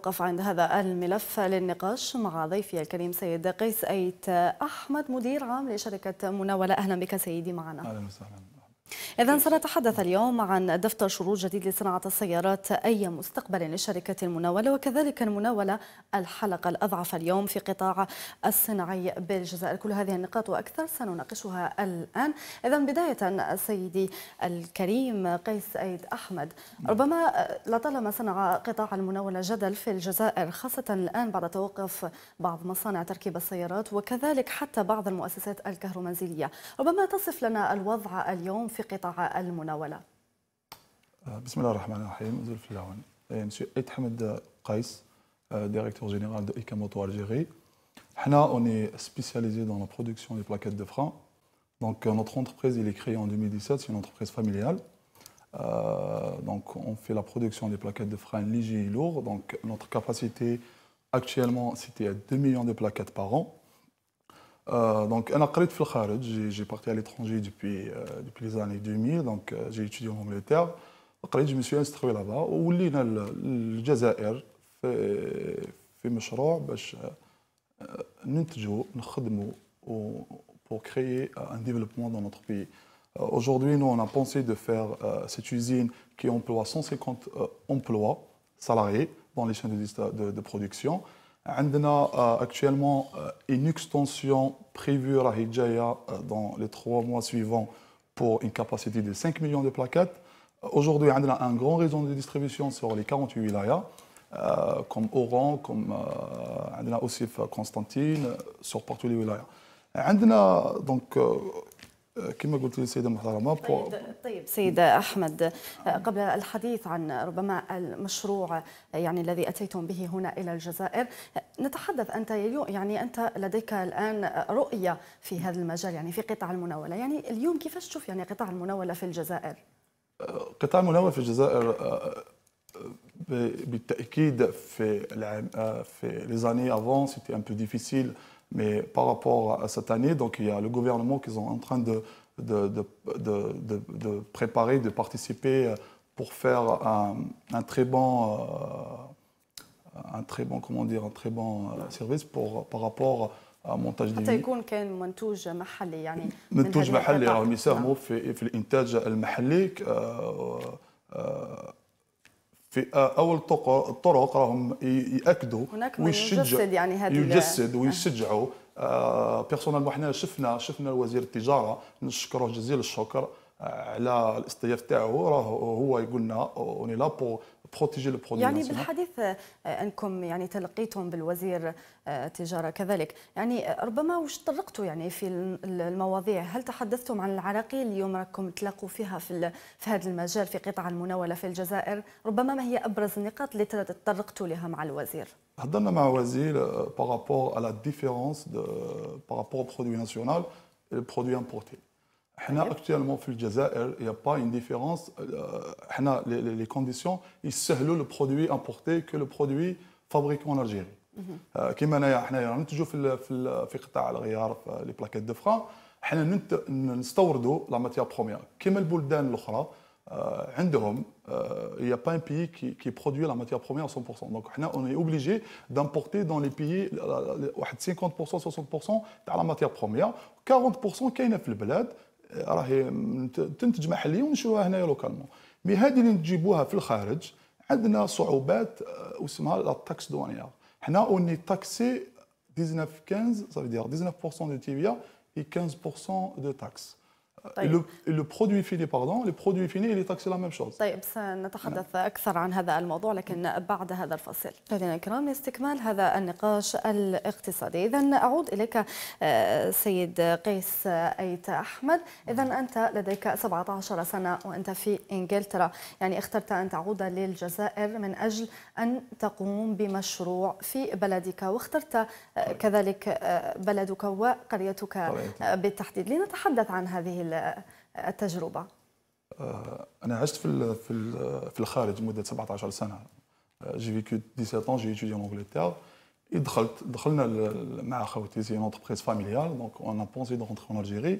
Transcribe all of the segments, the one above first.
نتوقف عند هذا الملف للنقاش مع ضيفي الكريم سيد قيس أيت أحمد مدير عام لشركة مناولة أهلا بك سيدي معنا أهلا وسهلا إذا سنتحدث اليوم عن دفتر شروط جديد لصناعة السيارات أي مستقبل للشركة المناولة وكذلك المناولة الحلقة الأضعف اليوم في قطاع الصناعي بالجزائر كل هذه النقاط وأكثر سنناقشها الآن إذا بداية سيدي الكريم قيس أيد أحمد نعم. ربما لطالما صنع قطاع المناولة جدل في الجزائر خاصة الآن بعد توقف بعض مصانع تركيب السيارات وكذلك حتى بعض المؤسسات الكهرومنزلية ربما تصف لنا الوضع اليوم في في قطاع المناوله؟ بسم الله directeur général de Algérie. Nous on est spécialisé dans la production des plaquettes de frein. Donc euh, notre entreprise, il est créée en 2017, c'est une entreprise familiale. Euh, donc on fait la production des plaquettes de frein légers et lourds. Donc notre capacité actuellement, c'était à 2 millions de plaquettes par an. Euh, donc, j'ai parti à l'étranger depuis, euh, les années 2000, donc euh, j'ai étudié en Angleterre. Je me suis instruit là-bas. et le Jazair fait mes مشروع pour créer un développement dans notre pays. Aujourd'hui, nous, on a pensé de faire cette usine qui emploie 150 emplois salariés dans les chaînes de production a actuellement une extension prévue dans les trois mois suivants pour une capacité de 5 millions de plaquettes. Euh، aujourd'hui, on a un grand réseau de distribution sur les 48 wilayas, comme Oran, comme aussi Constantine, sur partout les wilayas. On donc كما قلت لي سيدة محترمة طيب, طيب سيد أحمد قبل الحديث عن ربما المشروع يعني الذي أتيتم به هنا إلى الجزائر نتحدث أنت يعني أنت لديك الآن رؤية في هذا المجال يعني في قطاع المناولة يعني اليوم كيف تشوف يعني قطاع المناولة في الجزائر؟ قطاع المناولة في الجزائر آه، آه، بالتأكيد في العام آه، في ليزاني افون سيتي ان بو ديفيسيل Mais par rapport à cette année, donc, il y a le gouvernement qui est en train de, de, de, de, préparer, de participer euh, pour faire un, très bon, euh, un très bon, comment dire, un très bon euh, service pour, par rapport à montage de montage يعني montage محلي يساهموا في في آه، اول الطرق راهم ياكدوا هناك من يجسد يعني هذه يجسد آه. ويشجعوا بيرسونال آه، حنا شفنا شفنا وزير التجاره نشكره جزيل الشكر على الاستضياف تاعو راه هو يقول لنا اوني لا بو بروتيجي لو برودوي يعني بالحديث آه، انكم يعني تلقيتم بالوزير التجاره آه، كذلك يعني ربما واش طرقتوا يعني في المواضيع هل تحدثتم عن العراقيل اليوم راكم تلاقوا فيها في في هذا المجال في قطاع المناوله في الجزائر ربما ما هي ابرز النقاط اللي تطرقتوا لها مع الوزير هضرنا مع الوزير بارابور على ديفيرونس بارابور برودوي ناسيونال البرودوي امبورتي Actuellement, il n'y a pas une différence. Euh, euh, les conditions sont plus sévères que les produits importés que le produit fabriqué en Algérie. on mhm. euh, avons toujours fait les plaquettes de frein. on avons la matière première. Comme dans il n'y a pas un pays qui produit la matière première à 100%. Donc, on est obligé d'importer dans les pays 50%, 60% de la matière première. 40%, il y a dans les راهي تنتج محليا ونشروها هنا لوكالمون مي هذه اللي نجيبوها في الخارج عندنا صعوبات آه، اسمها لا تاكس دوانيال حنا اوني تاكسي 19 15 صافي دير 19% دو تي في اي 15% دو تاكس طيب. لو, برودوي فيني باردون لو برودوي فيني اللي تاكسي لا ميم شوز طيب سنتحدث نعم. اكثر عن هذا الموضوع لكن بعد هذا الفصل مشاهدينا الكرام لاستكمال هذا النقاش الاقتصادي اذا اعود اليك آه، سيد قيس ايت احمد اذا نعم. انت لديك 17 سنه وانت في انجلترا يعني اخترت ان تعود للجزائر من اجل ان تقوم بمشروع في بلدك واخترت آه، طيب. كذلك آه، بلدك وقريتك طيب. بالتحديد لنتحدث عن هذه التجربة أنا عشت في في الخارج مدة 17 سنة جي فيكو 17 ans j'ai étudié en Angleterre et دخلت دخلنا مع خوتي سي اونتربريز فاميليال دونك اون بونسي دو رونتر ان الجيري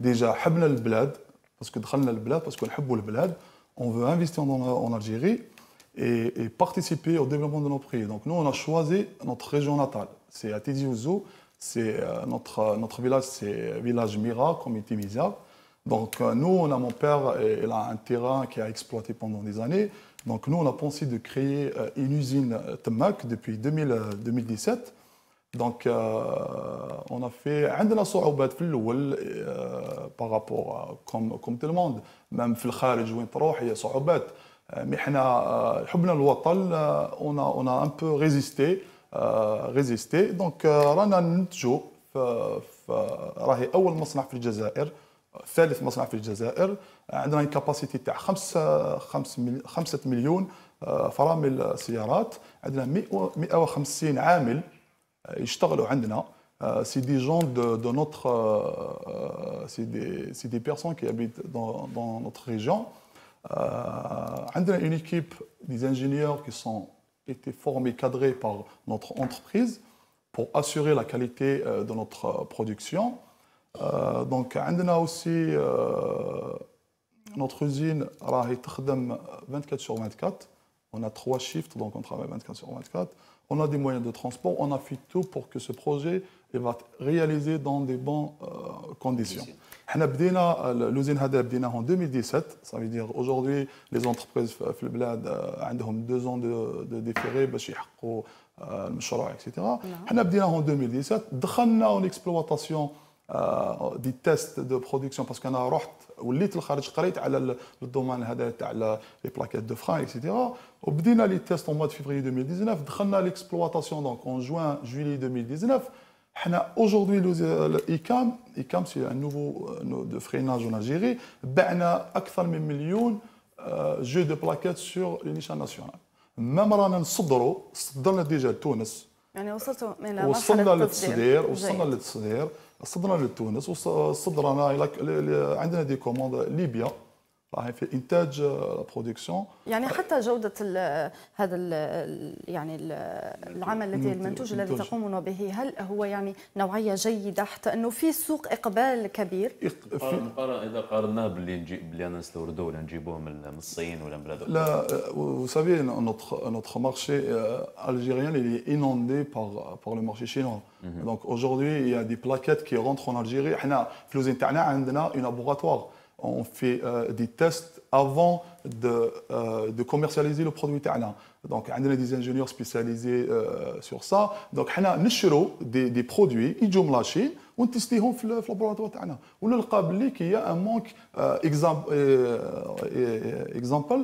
ديجا حبنا البلاد باسكو دخلنا البلاد باسكو نحبوا البلاد on veut investir en Algérie et, et, participer au développement de nos pays. Donc nous, on a choisi notre région natale. C'est à Tizi Ouzou, c'est euh, notre, notre village, c'est village Mira, comme Timisa. Donc euh, nous, on a mon père, il a un terrain qui a exploité pendant des années. Donc nous, on a pensé de créer euh, une usine euh, Temac depuis 2017. Donc on a fait عندنا صعوبات في الاول par rapport comme tout le monde même في الخارج وين تروح هي صعوبات مي حنا حبنا الوطن on a on a un peu résisté résisté donc رانا ننتجو راهي اول مصنع في الجزائر ثالث مصنع في الجزائر 5 5 5 150 c'est des gens de, notre des, personnes qui habitent dans, notre région a euh, une équipe d'ingénieurs qui sont été formés cadrés par notre entreprise pour assurer la qualité euh, de notre euh, production euh, donc, on a aussi euh, notre usine راهي 24 sur 24 on a trois shifts donc on travaille 24 sur 24 on a des moyens de transport on a fait tout pour que ce projet va réalisé dans des bonnes euh, conditions L'usine, en 2017 ça veut dire aujourd'hui les entreprises في pays ont ans de de déféré etc Nous avons en 2017 دخلنا en exploitation دي تيست دو برودكسيون باسكو انا رحت وليت الخارج قريت على الدومان هذا تاع لي بلاكيت دو فران اكسيتيرا وبدينا لي تيست اون مود فيفري 2019 دخلنا ليكسبلواتاسيون دونك اون جوان جويلي 2019 حنا اجوردي ايكام ايكام سي ان نوفو دو فريناج اون الجيري بعنا اكثر من مليون جو دو بلاكيت سور لي نيشان ناسيونال مام رانا نصدروا صدرنا ديجا لتونس يعني وصلتوا من وصلنا للتصدير وصلنا للتصدير صدرنا لتونس وصدرنا عندنا دي كوموند ليبيا راح في انتاج برودكسيون آه، يعني حتى جوده الـ هذا الـ يعني الـ العمل الذي المنتوج الذي تقومون به هل هو يعني نوعيه جيده حتى انه في سوق اقبال كبير اذا قارناه باللي نجي باللي انا نستورده ولا نجيبوه من الصين ولا من بلاد لا آه، vous سافي notre مارشي marché euh، algérien il est بار par par le marché chinois mhm. donc aujourd'hui il y a des plaquettes qui rentrent en تاعنا عندنا اون لابوراتوار on fait euh, des tests avant de, euh, de commercialiser le produit. Donc, on a des ingénieurs spécialisés euh, sur ça. Donc, on a des, des produits, ils sont la Chine, on teste dans le laboratoire. On a qu'il y a un manque exemple, exemple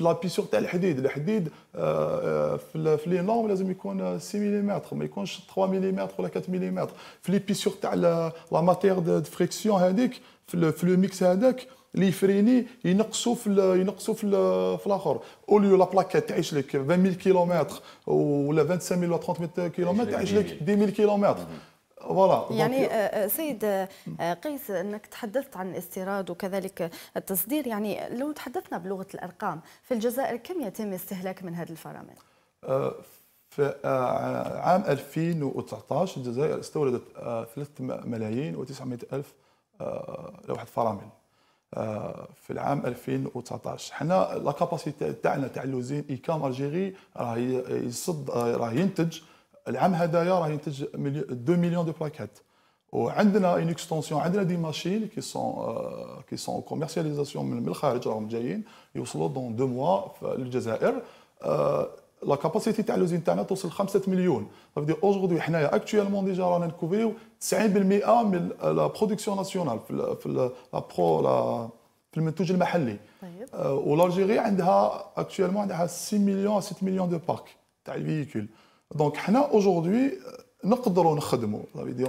la pissure تاع le الحديد في لي il لازم يكون 6 mm, mais يكونش 3 mm ou 4 mm. في sur بيسور la la matière de friction, في لو ميكس هذاك اللي يفريني ينقصوا في ينقصوا في في الاخر اوليو لا بلاك تعيش لك 20000 كيلومتر ولا 25000 ولا 30000 كيلومتر تعيش لك 10000 كيلومتر فوالا يعني سيد euh, قيس euh, euh, انك تحدثت عن الاستيراد وكذلك التصدير يعني لو تحدثنا بلغه الارقام في الجزائر كم يتم استهلاك من هذه الفرامل؟ آه، في آه، عام 2019 الجزائر استوردت 3 آه، ملايين و900 الف آه، لوحه الفرامل آه، في العام 2019 حنا لا كاباسيتي تاعنا تاع لوزين ايكام الجيري راه يصد آه، راه ينتج العام هذايا راه ينتج 2 مليون دو بلاكات وعندنا اون اكستونسيون عندنا دي ماشين كي سون كي سون كوميرسياليزاسيون من الخارج راهم جايين يوصلوا دون دو موا في الجزائر لا كاباسيتي تاع لوزين تاعنا توصل 5 مليون صافي اوجوردي حنايا اكtuellement ديجا رانا نكوفريو 90% من لا برودكسيون ناسيونال في في لا برو لا في المنتوج المحلي طيب آه، والالجيري عندها اكtuellement عندها 6 مليون 6 مليون دو باك تاع الفيكول دونك حنا اوجوردي نقدروا نخدموا صافي دير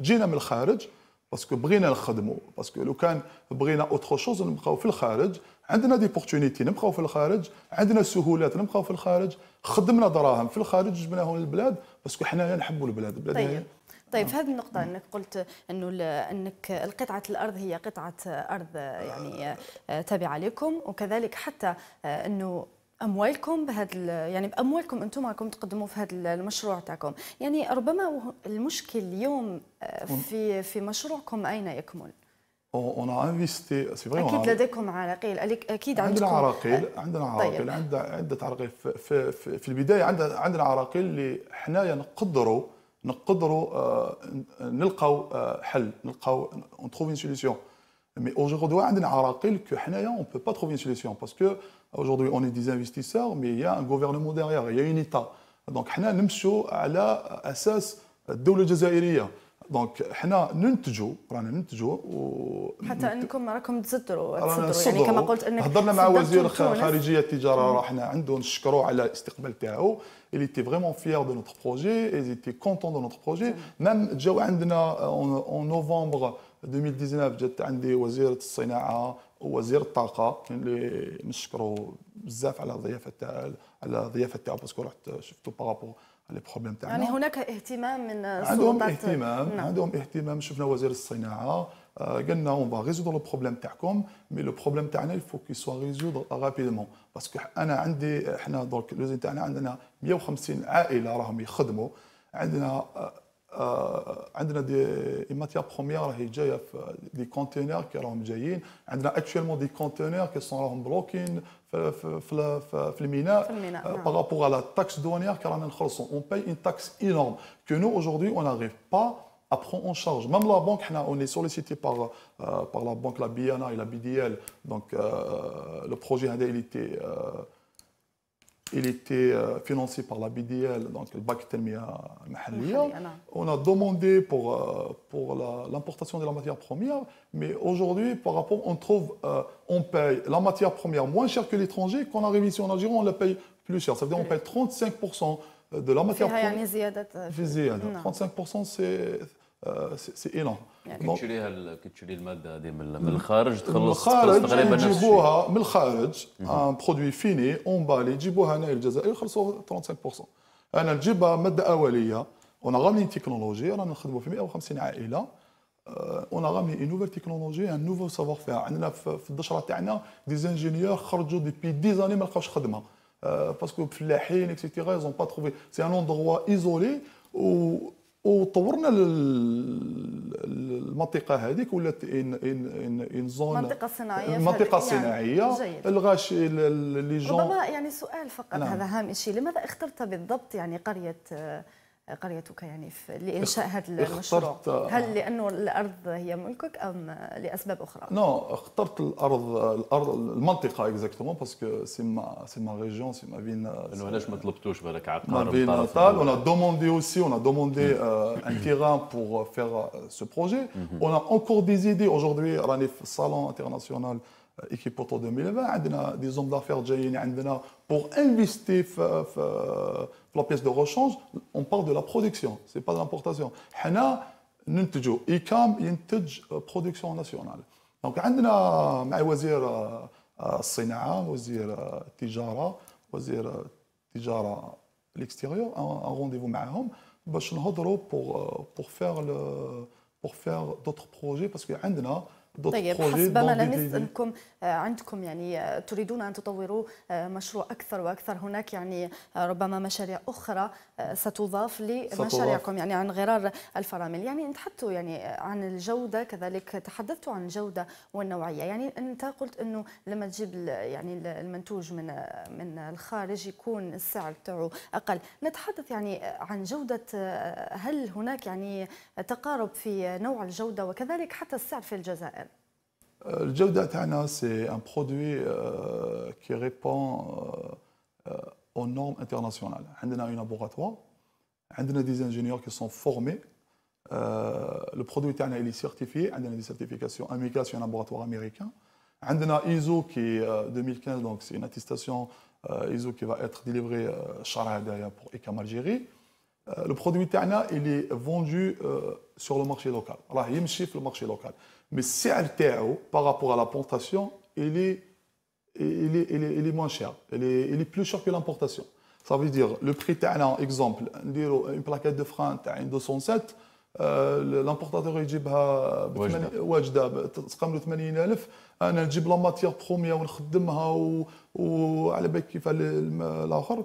جينا من الخارج باسكو بغينا نخدموا باسكو لو كان بغينا اوتر شوز نبقاو في الخارج عندنا دي بورتونيتي نبقاو في الخارج عندنا سهولات نبقاو في الخارج خدمنا دراهم في الخارج جبناها للبلاد باسكو حنايا نحبوا البلاد البلاد طيب. طيب في هذه النقطة أنك قلت أنه أنك القطعة الأرض هي قطعة أرض يعني آه، تابعة لكم وكذلك حتى آه، أنه اموالكم بهذا يعني باموالكم انتم راكم تقدموا في هذا المشروع تاعكم يعني ربما المشكل اليوم آه، في في مشروعكم اين يكمن on انفيستي سي فري اكيد لديكم عراقيل اكيد عندكم عندنا عراقيل عندنا طيب. عراقيل طيب. عندنا عده عراقيل في, في, في البدايه عندنا عندنا عراقيل اللي حنايا نقدروا نقدروا آه، نلقاو آه، حل نلقاو اون تروف اون سوليسيون مي اوجوردي عندنا عراقيل كو حنايا اون بو با تروفي اون سوليسيون باسكو اوجوردي اون دي انفستيسور مي يا ان غوفرنمون ديغيغ يا اون ايتا دونك حنا نمشوا على اساس الدوله الجزائريه دونك حنا ننتجوا رانا ننتجوا و... حتى انكم راكم تصدروا تصدروا يعني كما قلت انك هضرنا مع وزير خارجيه التجاره رحنا عنده نشكروا على الاستقبال تاعو il فريمون vraiment دو de بروجي projet ils تي كونتون دو نوتر بروجي ميم جاو عندنا اون نوفمبر 2019 جات عندي وزيره الصناعه وزير الطاقه اللي نشكره بزاف على الضيافه تاع على الضيافه تاعو باسكو رحت شفتو بارابور البروبليم تاعنا يعني هناك اهتمام من عندهم اهتمام نعم. عندهم اهتمام شفنا وزير الصناعه قالنا اون فا ريزودر لو بروبليم تاعكم مي لو بروبليم تاعنا الفو كي سوا ريزودر رابيدمون باسكو انا عندي احنا دونك لوزين تاعنا عندنا 150 عائله راهم يخدموا عندنا آه، On euh, a des matières premières qui arrivent dans les conteneurs. a actuellement des conteneurs qui sont en dans les minas. Par rapport à la taxe douanière, on paye une taxe énorme que nous, aujourd'hui, on n'arrive pas à prendre en charge. Même la banque, hein, on est sollicité par euh, la banque, la Biana et la BDL. Donc, euh, le projet, il a été il était euh, financé par la BDL, donc le Bac Telmia On a demandé pour, euh, pour l'importation de la matière première, mais aujourd'hui, par rapport, on trouve, euh, on paye la matière première moins chère que l'étranger. Quand on arrive ici en Algérie, on la paye plus cher. Ça veut dire qu'on paye 35% de la matière première. 35% c'est... آه، سي اينورم يعني كي تشريها كي تشري الماده هذه من الخارج تخلص من الخارج تقريبا نجيبوها من الخارج ان برودوي فيني اونبالي يجيبوها هنا الجزائر يخلصوها 35% انا نجيبها ماده اوليه اون غاملين تكنولوجي رانا نخدموا في 150 عائله اون غاملين اون نوفيل تكنولوجي ان نوفو سافوار فيها عندنا في الدشره تاعنا دي زانجينيور خرجوا ديبي 10 اني ما لقاوش خدمه باسكو فلاحين اكسيتيرا زون با pas سي ان اوندغوا ايزولي و وطورنا المنطقه هذيك ولات ان ان ان ان زون منطقه صناعيه منطقه صناعيه يعني الغاش لي جون ربما يعني سؤال فقط نعم. هذا هام شيء لماذا اخترت بالضبط يعني قريه آه، قريتك يعني لانشاء هذا المشروع هل لانه الارض هي ملكك ام لاسباب اخرى نو اخترت الارض الارض المنطقه اكزاكتومون باسكو سي ما سي ما ريجون سي ما بين انه علاش ما طلبتوش بالك عقار ما فين ناتال اون دوموندي اوسي اون دوموندي ان تيران بور فير سو بروجي اون اونكور دي زيدي اوجوردي راني في الصالون انترناسيونال et euh, qui pour 2020, on a des hommes d'affaires جايين عندنا pour investir في euh, la pièce de rechange, on parle de la production, c'est pas l'importation. حنا ننتجو e-cam ينتج production nationale. Donc on a avec le ministre de l'Industrie, le ministre du Commerce, le ministre du Commerce extérieur un rendez-vous avec eux باش نهضروا pour euh, pour faire pour faire d'autres projets parce que on a طيب حسب ما ملامس انكم آه، عندكم يعني آه، تريدون ان تطوروا آه، مشروع اكثر واكثر هناك يعني ربما مشاريع اخرى ستضاف لمشاريعكم يعني عن غرار الفرامل يعني حتى يعني عن الجوده كذلك تحدثتوا عن الجوده والنوعيه يعني انت قلت انه لما تجيب يعني المنتوج من من الخارج يكون السعر تاعه اقل نتحدث يعني عن جوده هل هناك يعني تقارب في نوع الجوده وكذلك حتى السعر في الجزائر Euh, le Jawda c'est un produit euh, qui répond euh, aux normes internationales. On a un laboratoire, on a des ingénieurs qui sont formés. le produit est certifié, on a des certifications américaines sur un laboratoire américain. On a ISO qui est 2015, donc c'est une attestation ISO qui va être délivrée Chara pour EKAM Algérie. Euh, le produit تاعنا il est vendu euh, sur le marché local راه يمشي le marché local mais السعر تاعو par rapport à l'importation il est il est, il, est, il est moins cher il est, il est plus cher que l'importation ça veut dire le prix تاعنا exemple une plaquette de frein تاع 207 لامبورتاتور يجيبها واجده تقام له 80000 انا نجيب لا ماتيير بروميير ونخدمها وعلى بالك كيف الاخر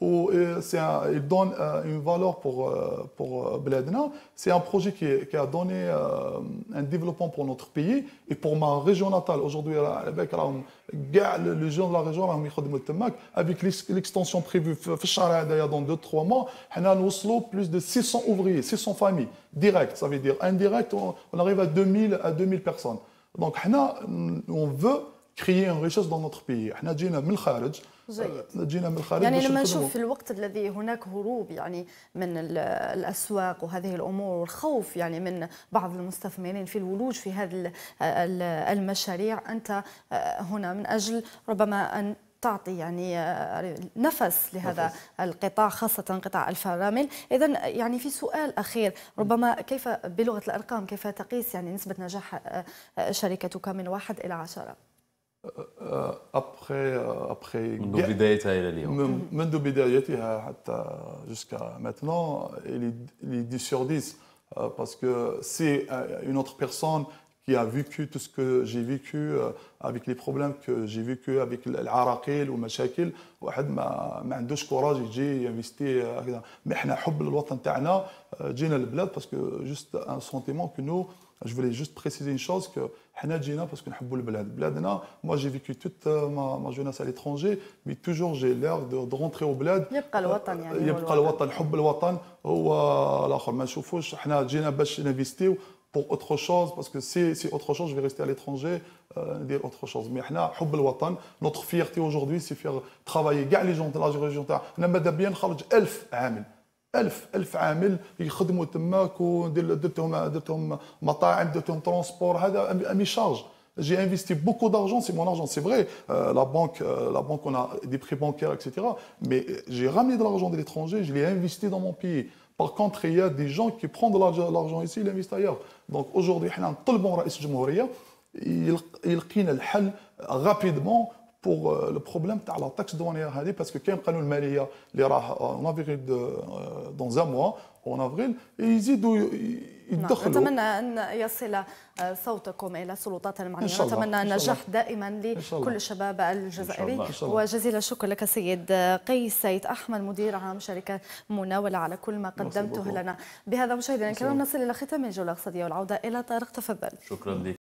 où euh, il donne euh, une valeur pour, euh, pour Bledna. C'est un projet qui, a donné un développement pour notre pays et pour ma région natale. Aujourd'hui, avec les gens de la région, avec l'extension prévue dans 2-3 mois, on a plus de 600 ouvriers, 600 familles, direct, ça veut dire indirect, on arrive à 2000, à 2000 personnes. Donc, on veut créer une richesse dans notre pays. On a جيد. آه، جينا من الخارج يعني لما نشوف في الوقت الذي هناك هروب يعني من الاسواق وهذه الامور والخوف يعني من بعض المستثمرين في الولوج في هذه المشاريع انت آه، هنا من اجل ربما ان تعطي يعني آه، نفس لهذا نفس. القطاع خاصة قطاع الفرامل إذا يعني في سؤال أخير ربما كيف بلغة الأرقام كيف تقيس يعني نسبة نجاح شركتك من واحد إلى عشرة Euh, après la euh, guerre. jusqu'à maintenant. Il est 10 sur 10. Euh, parce que c'est une autre personne qui a vécu tout ce que j'ai vécu avec les problèmes que j'ai vécu avec les ou les machacles. Et je suis en train de me détailler et de me Mais je suis en train de me détailler. Je suis en train de parce que j'ai juste un sentiment que nous. Je voulais juste préciser une chose que Hanajina, parce qu'on aime le bled. moi j'ai vécu toute euh, ma, ma jeunesse à l'étranger, mais toujours j'ai l'air de, de rentrer au Il y a bled. يبقى الوطن يعني يبقى الوطن حب الوطن هو الاخر ما نشوفوش احنا جينا باش investi pour autre chose, parce que si, si autre chose, je vais rester à l'étranger, euh, dire autre chose. Mais nous, حب الوطن, notre fierté aujourd'hui, c'est faire travailler les gens de la région. on Nous, bien, 1000 عامل. ألف you j'ai investi beaucoup d'argent, c'est mon argent, c'est vrai. Euh, euh, la banque, on a des prix bancaires, etc. Mais euh, j'ai ramené de l'argent de l'étranger, je l'ai investi dans mon pays. Par contre, il y a des gens qui prennent de l'argent ici, ils l'investissent ailleurs. Donc aujourd'hui, nous de la rapidement بور لو بروبليم تاع لا تاكس دوانيير هذه باسكو كاين قانون الماليه اللي راه اون افريل دون زان موا اون افريل يزيدوا يدخلوا نتمنى ان يصل آه، صوتكم الى السلطات المعنيه نتمنى النجاح دائما لكل الشباب الجزائري وجزيل الشكر لك سيد آه، قيس سيد احمد مدير عام شركه مناوله على كل ما قدمته لنا بهذا مشاهدينا الكرام نصل الى ختام الجوله الاقتصاديه والعوده الى طارق تفضل شكرا لك